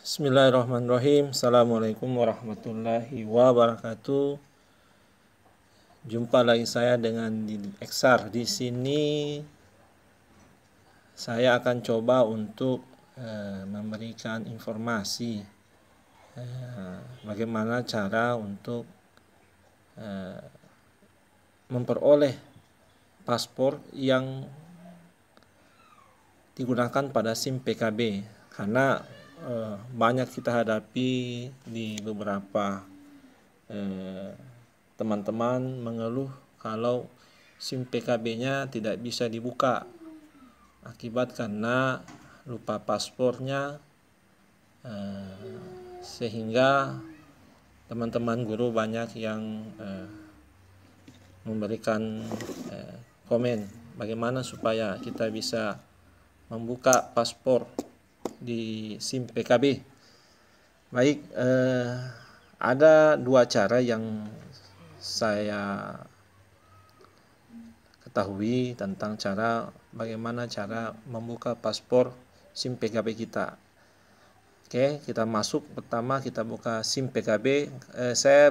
Bismillahirrahmanirrahim. Assalamualaikum warahmatullahi wabarakatuh. Jumpa lagi saya dengan Didi Eksar. Di sini saya akan coba untuk eh, memberikan informasi eh, bagaimana cara untuk eh, memperoleh paspor yang digunakan pada SIM PKB karena Eh, banyak kita hadapi di beberapa eh, teman-teman eh, mengeluh kalau SIM PKB-nya tidak bisa dibuka akibat karena lupa paspornya eh, sehingga teman-teman guru banyak yang eh, memberikan eh, komen bagaimana supaya kita bisa membuka paspor di SIM PKB. Eh, Baik, eh, ada dua cara yang saya ketahui tentang cara bagaimana cara membuka paspor SIM PKB kita. Oke, kita masuk pertama kita buka SIM PKB. Eh, saya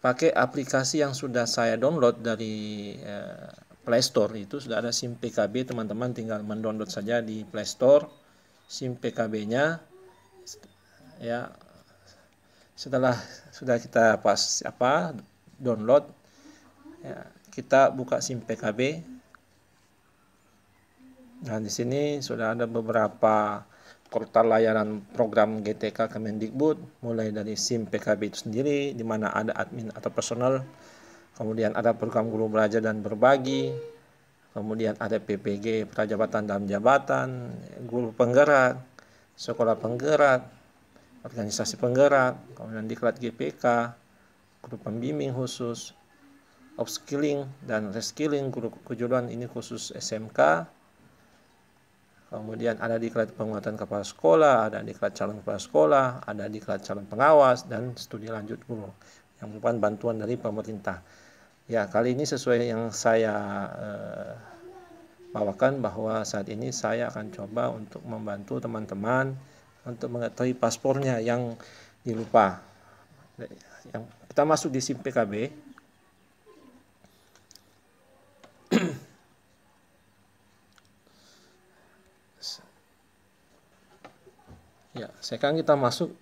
pakai aplikasi yang sudah saya download dari eh, Play Store itu sudah ada SIM PKB teman-teman tinggal mendownload saja di Play Store SIM PKB-nya ya setelah sudah kita pas apa download ya, kita buka SIM PKB nah di sini sudah ada beberapa portal layanan program GTK Kemendikbud mulai dari SIM PKB itu sendiri di mana ada admin atau personal kemudian ada program guru belajar dan berbagi, kemudian ada PPG, Prajabatan dalam Jabatan, guru penggerak, sekolah penggerak, organisasi penggerak, kemudian diklat GPK, guru pembimbing khusus, upskilling dan reskilling guru kejuruan ini khusus SMK, kemudian ada diklat penguatan kepala sekolah, ada diklat calon kepala sekolah, ada diklat calon pengawas, dan studi lanjut guru yang merupakan bantuan dari pemerintah. Ya, kali ini sesuai yang saya eh, bawakan bahwa saat ini saya akan coba untuk membantu teman-teman untuk mengetahui paspornya yang dilupa. Yang kita masuk di SIM PKB. ya, sekarang kita masuk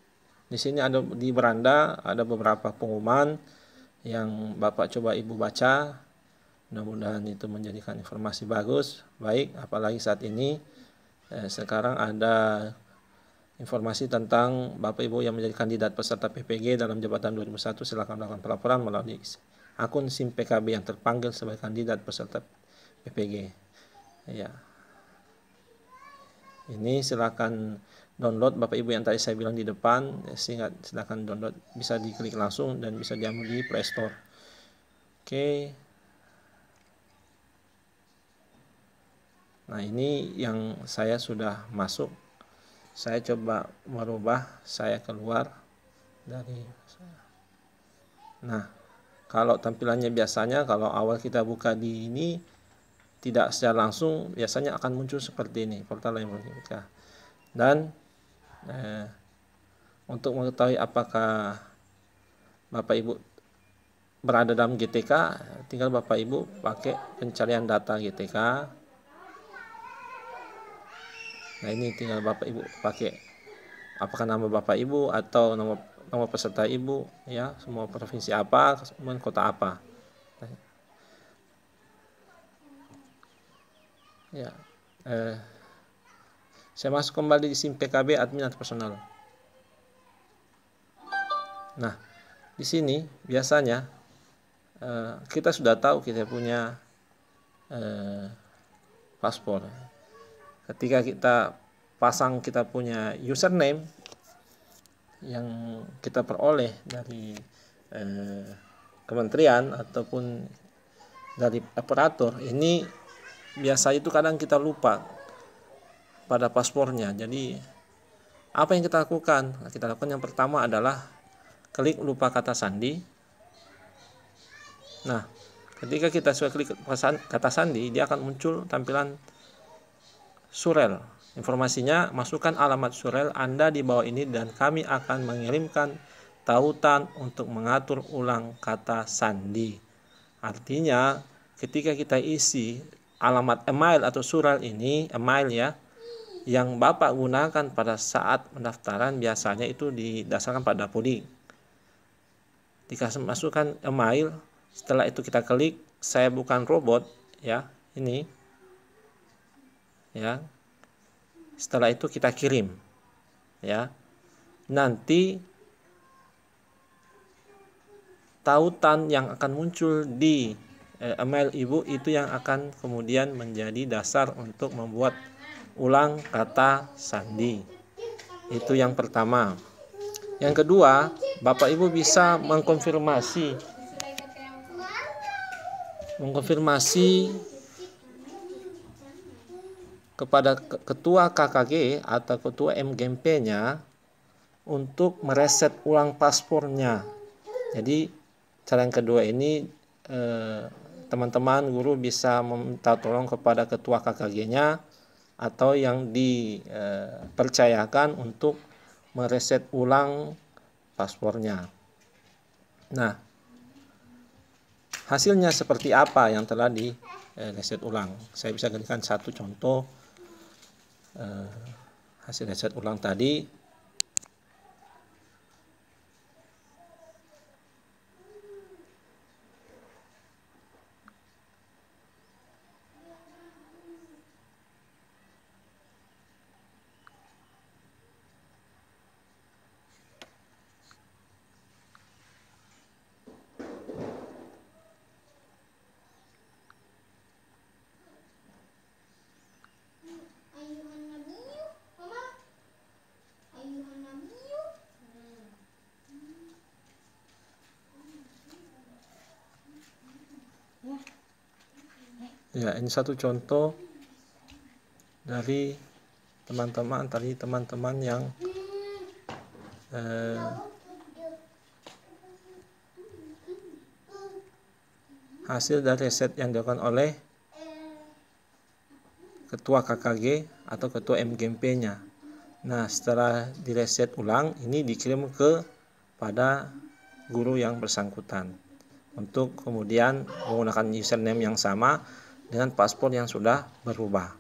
di sini ada di beranda ada beberapa pengumuman yang Bapak coba Ibu baca. Mudah-mudahan itu menjadikan informasi bagus, baik, apalagi saat ini eh, sekarang ada informasi tentang Bapak Ibu yang menjadi kandidat peserta PPG dalam jabatan 2001 silakan melakukan pelaporan melalui akun SIM PKB yang terpanggil sebagai kandidat peserta PPG. Ya. Ini silakan download Bapak Ibu yang tadi saya bilang di depan ya, sehingga silahkan download bisa diklik langsung dan bisa diambil di Play Store oke nah ini yang saya sudah masuk saya coba merubah saya keluar dari nah kalau tampilannya biasanya kalau awal kita buka di ini tidak secara langsung biasanya akan muncul seperti ini portal yang kita dan Nah, untuk mengetahui apakah Bapak Ibu berada dalam GTK, tinggal Bapak Ibu pakai pencarian data GTK. Nah, ini tinggal Bapak Ibu pakai apakah nama Bapak Ibu atau nama nama peserta Ibu ya, semua provinsi apa, kemudian kota apa. Nah, ya. Eh saya masuk kembali di sini PKB admin atau personal. Nah, di sini biasanya eh, kita sudah tahu kita punya eh, paspor. Ketika kita pasang kita punya username yang kita peroleh dari eh, kementerian ataupun dari operator ini biasa itu kadang kita lupa pada paspornya. Jadi apa yang kita lakukan? Nah, kita lakukan yang pertama adalah klik lupa kata sandi. Nah, ketika kita sudah klik kata sandi, dia akan muncul tampilan surel. Informasinya, masukkan alamat surel Anda di bawah ini dan kami akan mengirimkan tautan untuk mengatur ulang kata sandi. Artinya, ketika kita isi alamat email atau surel ini, email ya, yang Bapak gunakan pada saat pendaftaran biasanya itu didasarkan pada puding. Dikasih masukkan email, setelah itu kita klik saya bukan robot ya, ini. Ya. Setelah itu kita kirim. Ya. Nanti tautan yang akan muncul di eh, email ibu itu yang akan kemudian menjadi dasar untuk membuat ulang kata sandi. Itu yang pertama. Yang kedua, Bapak Ibu bisa mengkonfirmasi mengkonfirmasi kepada ketua KKG atau ketua MGMP-nya untuk mereset ulang paspornya. Jadi cara yang kedua ini eh, teman-teman guru bisa meminta tolong kepada ketua KKG-nya atau yang dipercayakan untuk mereset ulang paspornya. Nah, hasilnya seperti apa yang telah di eh, reset ulang? Saya bisa berikan satu contoh eh, hasil reset ulang tadi ya ini satu contoh dari teman-teman tadi teman-teman yang eh, hasil dari riset yang dilakukan oleh ketua KKG atau ketua MGMP-nya. Nah, setelah direset ulang, ini dikirim ke pada guru yang bersangkutan untuk kemudian menggunakan username yang sama dengan paspor yang sudah berubah.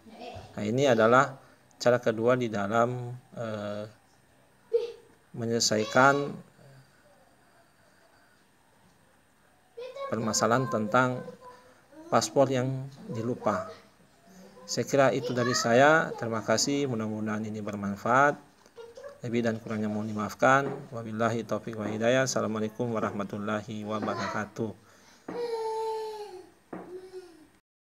Nah, ini adalah cara kedua di dalam eh, menyelesaikan eh, permasalahan tentang paspor yang dilupa. Saya kira itu dari saya. Terima kasih. Mudah-mudahan ini bermanfaat. Lebih dan kurangnya mohon dimaafkan. Wabillahi taufik wa hidayah. Assalamualaikum warahmatullahi wabarakatuh.